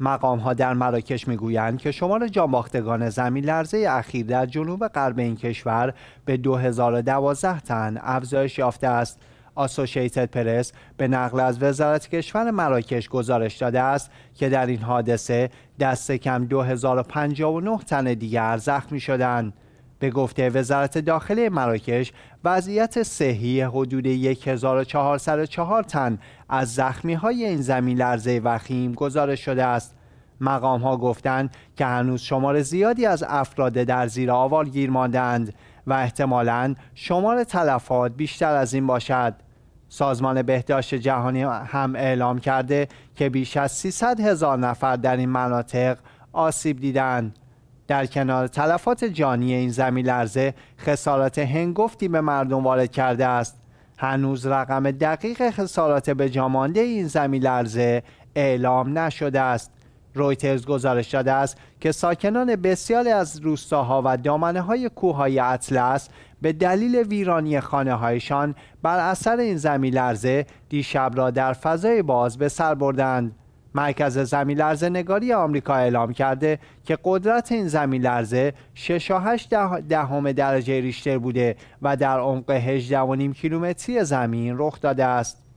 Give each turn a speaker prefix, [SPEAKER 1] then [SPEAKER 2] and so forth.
[SPEAKER 1] مقام ها در مراکش میگویند که شمار جانباختگان زمین لرزه اخیر در جنوب غرب این کشور به 2012 تن افزایش یافته است. آسوشیتد پرس به نقل از وزارت کشور مراکش گزارش داده است که در این حادثه دست کم 2059 تن دیگر زخمی شدند. به گفته وزارت داخلی مراکش وضعیت صحی حدود 1404 تن از زخمی های این زمین لرزه وخیم گزارش شده است مقام ها گفتند که هنوز شمار زیادی از افراد در زیر آوار گیر ماندند و احتمالا شمار تلفات بیشتر از این باشد سازمان بهداشت جهانی هم اعلام کرده که بیش از 300 هزار نفر در این مناطق آسیب دیدند در کنار تلفات جانی این زمین لرزه خسارات هنگفتی به مردم وارد کرده است هنوز رقم دقیق خسارات به جامانده این زمین لرزه اعلام نشده است رویترز گزارش داده است که ساکنان بسیاری از روستاها و دامنه های کوههای اطلس به دلیل ویرانی خانه هایشان بر اثر این زمین لرزه دیشب را در فضای باز به سر بردند مرکز زمین لرزه نگاری آمریکا اعلام کرده که قدرت این زمین لرزه 6.8 دهم درجه ریشتر بوده و در عمق 18.5 کیلومتری زمین رخ داده است.